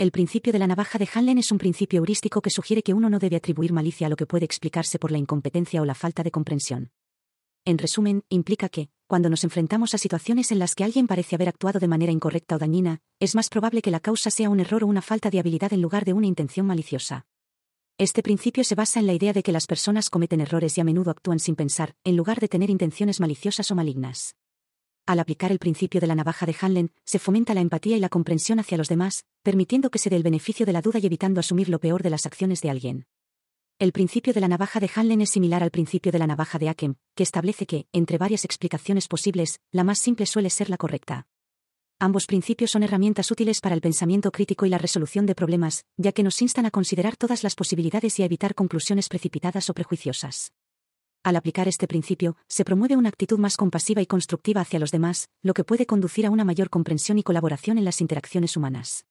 El principio de la navaja de Hanlen es un principio heurístico que sugiere que uno no debe atribuir malicia a lo que puede explicarse por la incompetencia o la falta de comprensión. En resumen, implica que, cuando nos enfrentamos a situaciones en las que alguien parece haber actuado de manera incorrecta o dañina, es más probable que la causa sea un error o una falta de habilidad en lugar de una intención maliciosa. Este principio se basa en la idea de que las personas cometen errores y a menudo actúan sin pensar, en lugar de tener intenciones maliciosas o malignas. Al aplicar el principio de la navaja de Hanlen, se fomenta la empatía y la comprensión hacia los demás, permitiendo que se dé el beneficio de la duda y evitando asumir lo peor de las acciones de alguien. El principio de la navaja de Hanlen es similar al principio de la navaja de Akem, que establece que, entre varias explicaciones posibles, la más simple suele ser la correcta. Ambos principios son herramientas útiles para el pensamiento crítico y la resolución de problemas, ya que nos instan a considerar todas las posibilidades y a evitar conclusiones precipitadas o prejuiciosas. Al aplicar este principio, se promueve una actitud más compasiva y constructiva hacia los demás, lo que puede conducir a una mayor comprensión y colaboración en las interacciones humanas.